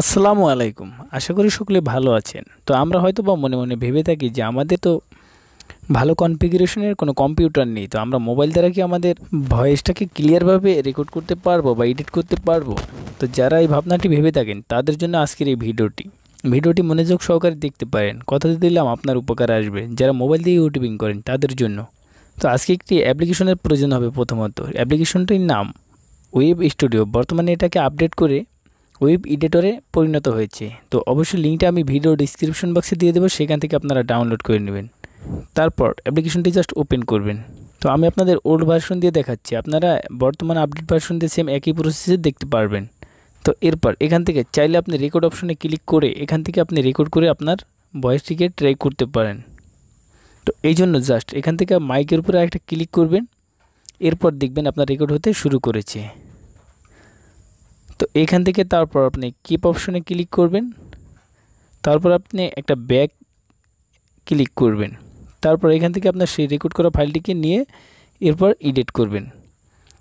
আসসালামু আলাইকুম আশা করি সকলে ভালো আছেন তো আমরা হয়তো বা মনে মনে ভেবে থাকি যে আমাদের তো ভালো কনফিগারেশনের কোনো কম্পিউটার নেই তো আমরা মোবাইল দ্বারা কি আমাদের ভয়েসটাকে ক্লিয়ারভাবে রেকর্ড করতে পারবো বা এডিট করতে পারবো তো যারা এই ভাবনাটি ভেবে থাকেন তাদের জন্য আজকের এই ভিডিওটি ভিডিওটি মনোযোগ সহকারে দেখতে পারেন কথা দিলাম আপনার উপকার আসবে যারা মোবাইল দিয়ে ইউটিউবিং করেন তাদের জন্য তো আজকে একটি অ্যাপ্লিকেশনের প্রয়োজন হবে প্রথমত অ্যাপ্লিকেশনটির নাম ওয়েব স্টুডিও বর্তমানে এটাকে আপডেট করে ওয়েব এডিটরে পরিণত হয়েছে তো অবশ্যই লিঙ্কটা আমি ভিডিও ডিসক্রিপশন বক্সে দিয়ে দেবো সেখান থেকে আপনারা ডাউনলোড করে নেবেন তারপর অ্যাপ্লিকেশনটি জাস্ট ওপেন করবেন তো আমি আপনাদের ওল্ড ভার্সন দিয়ে দেখাচ্ছি আপনারা বর্তমান আপডেট ভার্সন দিয়ে সেম একই প্রসেসে দেখতে পারবেন তো এরপর এখান থেকে চাইলে আপনি রেকর্ড অপশনে ক্লিক করে এখান থেকে আপনি রেকর্ড করে আপনার ভয়েসটিকে ট্রাই করতে পারেন তো এই জন্য জাস্ট এখান থেকে মাইকের উপরে একটা ক্লিক করবেন এরপর দেখবেন আপনার রেকর্ড হতে শুরু করেছে তো এখান থেকে তারপর আপনি কিপ অপশনে ক্লিক করবেন তারপর আপনি একটা ব্যাক ক্লিক করবেন তারপর এখান থেকে আপনার সেই রেকর্ড করা ফাইলটিকে নিয়ে এরপর এডিট করবেন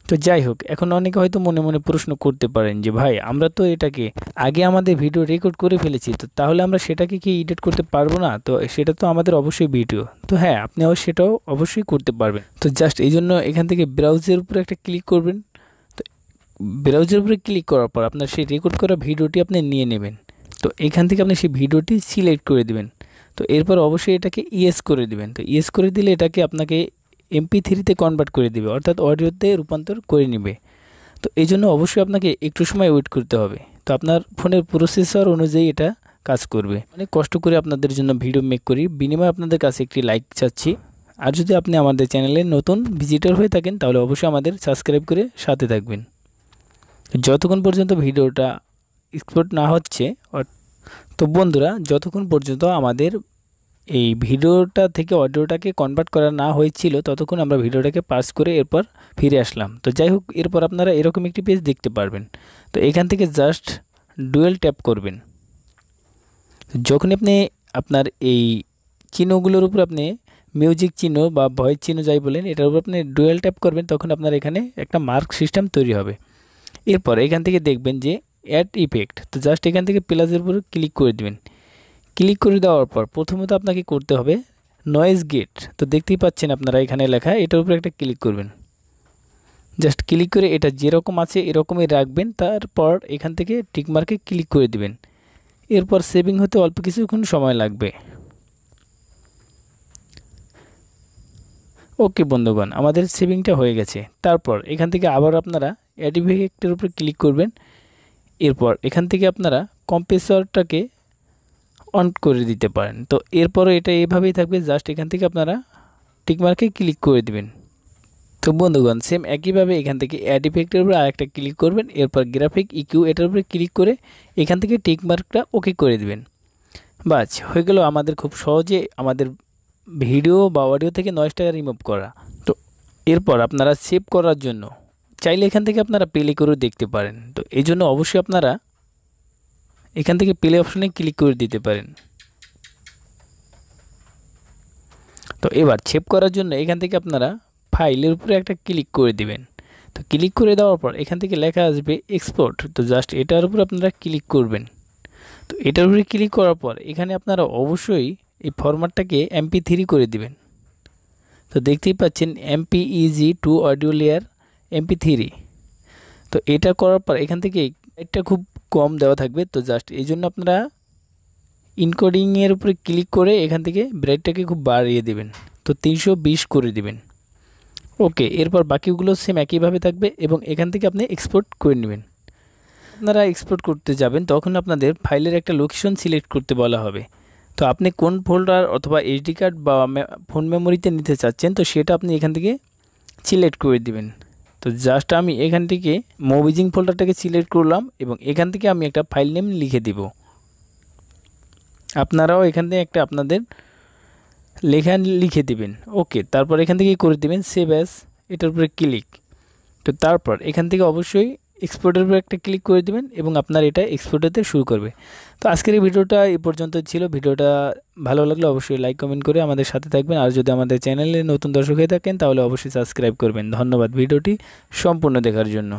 তো যাই হোক এখন অনেকে হয়তো মনে মনে প্রশ্ন করতে পারেন যে ভাই আমরা তো এটাকে আগে আমাদের ভিডিও রেকর্ড করে ফেলেছি তো তাহলে আমরা সেটাকে কি এডিট করতে পারবো না তো সেটা তো আমাদের অবশ্যই ভিডিও তো হ্যাঁ আপনি সেটাও অবশ্যই করতে পারবেন তো জাস্ট এই জন্য এখান থেকে ব্রাউজের উপরে একটা ক্লিক করবেন ব্রাউজার উপরে ক্লিক করার পর আপনার সেই রেকর্ড করা ভিডিওটি আপনি নিয়ে নেবেন তো এখান থেকে আপনি সেই ভিডিওটি সিলেক্ট করে দিবেন তো এরপর অবশ্যই এটাকে ইএস করে দিবেন তো ইএস করে দিলে এটাকে আপনাকে এমপি থ্রিতে কনভার্ট করে দিবে অর্থাৎ অডিওতে রূপান্তর করে নেবে তো এই জন্য অবশ্যই আপনাকে একটু সময় ওয়েট করতে হবে তো আপনার ফোনের প্রসেসর অনুযায়ী এটা কাজ করবে অনেক কষ্ট করে আপনাদের জন্য ভিডিও মেক করি বিনিময়ে আপনাদের কাছে একটি লাইক চাচ্ছি আর যদি আপনি আমাদের চ্যানেলে নতুন ভিজিটার হয়ে থাকেন তাহলে অবশ্যই আমাদের সাবস্ক্রাইব করে সাথে থাকবেন যতক্ষণ পর্যন্ত ভিডিওটা এক্সপোর্ট না হচ্ছে তো বন্ধুরা যতক্ষণ পর্যন্ত আমাদের এই ভিডিওটা থেকে অডিওটাকে কনভার্ট করা না হয়েছিল ততক্ষণ আমরা ভিডিওটাকে পাস করে এরপর ফিরে আসলাম তো যাই হোক এরপর আপনারা এরকম একটি পেজ দেখতে পারবেন তো এখান থেকে জাস্ট ডুয়েল ট্যাপ করবেন যখন আপনি আপনার এই চিহ্নগুলোর উপর আপনি মিউজিক চিহ্ন বা ভয়েস চিহ্ন যাই বলেন এটার উপর আপনি ডুয়েল ট্যাপ করবেন তখন আপনার এখানে একটা মার্ক সিস্টেম তৈরি হবে এরপর এখান থেকে দেখবেন যে অ্যাড ইফেক্ট তো জাস্ট এখান থেকে প্লাসের উপর ক্লিক করে দেবেন ক্লিক করে দেওয়ার পর প্রথমে তো আপনাকে করতে হবে নয়েজ গেট তো দেখতেই পাচ্ছেন আপনারা এখানে লেখা এটার উপরে একটা ক্লিক করবেন জাস্ট ক্লিক করে এটা যেরকম আছে এরকমই রাখবেন তারপর এখান থেকে টিকমার্কে ক্লিক করে দিবেন এরপর সেভিং হতে অল্প কিছুক্ষণ সময় লাগবে ওকে বন্ধুগণ আমাদের সেভিংটা হয়ে গেছে তারপর এখান থেকে আবার আপনারা অ্যাডিভেক্টের উপরে ক্লিক করবেন এরপর এখান থেকে আপনারা কম্প্রেসরটাকে অন করে দিতে পারেন তো এরপরও এটা এভাবেই থাকবে জাস্ট এখান থেকে আপনারা টিকমার্কে ক্লিক করে দিবেন তো বন্ধুগণ সেম একইভাবে এখান থেকে অ্যাড ইফেক্টের উপরে আরেকটা ক্লিক করবেন এরপর গ্রাফিক ইকিউ এটার উপরে ক্লিক করে এখান থেকে টিকমার্কটা ওকে করে দিবেন বাস হয়ে গেল আমাদের খুব সহজে আমাদের ভিডিও বা অডিও থেকে টাকা রিমুভ করা তো এরপর আপনারা সেভ করার জন্য চাইলে এখান থেকে আপনারা প্লে করেও দেখতে পারেন তো এই জন্য অবশ্যই আপনারা এখান থেকে প্লে অপশনে ক্লিক করে দিতে পারেন তো এবার ছেপ করার জন্য এখান থেকে আপনারা ফাইলের উপরে একটা ক্লিক করে দিবেন তো ক্লিক করে দেওয়ার পর এখান থেকে লেখা আসবে এক্সপোর্ট তো জাস্ট এটার উপর আপনারা ক্লিক করবেন তো এটার উপরে ক্লিক করার পর এখানে আপনারা অবশ্যই এই ফরম্যাটটাকে এমপি থ্রি করে দিবেন তো দেখতেই পাচ্ছেন MPEG two audio layer MP three তো এটা করার পর এখান থেকে এটা খুব কম দেওয়া থাকবে তো জাস্ট এই জন্য আপনারা ইনকোডিংয়ের উপরে ক্লিক করে এখান থেকে ব্রাইটটাকে খুব বাড়িয়ে দেবেন তো তিনশো করে দিবেন ওকে এরপর বাকিগুলো সেম একইভাবে থাকবে এবং এখান থেকে আপনি এক্সপোর্ট করে নেবেন আপনারা এক্সপোর্ট করতে যাবেন তখন আপনাদের ফাইলের একটা লোকেশন সিলেক্ট করতে বলা হবে তো আপনি কোন ফোল্ডার অথবা এইচডি কার্ড বা ফোন মেমোরিতে নিতে চাচ্ছেন তো সেটা আপনি এখান থেকে সিলেক্ট করে দিবেন তো জাস্ট আমি এখান থেকে মোবিজিং ফোল্ডারটাকে সিলেক্ট করলাম এবং এখান থেকে আমি একটা ফাইল নেম লিখে দিব আপনারাও এখান থেকে একটা আপনাদের লেখা লিখে দিবেন ওকে তারপর এখান থেকে করে দিবেন সেভ অ্যাস এটার উপরে ক্লিক তো তারপর এখান থেকে অবশ্যই এক্সপোর্টের উপর একটা ক্লিক করে দেবেন এবং আপনার এটা এক্সপোর্ট হতে শুরু করবে তো আজকের এই ভিডিওটা এ পর্যন্ত ছিল ভিডিওটা ভালো লাগলে অবশ্যই লাইক কমেন্ট করে আমাদের সাথে থাকবেন আর যদি আমাদের চ্যানেলে নতুন দর্শক হয়ে থাকেন তাহলে অবশ্যই সাবস্ক্রাইব করবেন ধন্যবাদ ভিডিওটি সম্পূর্ণ দেখার জন্য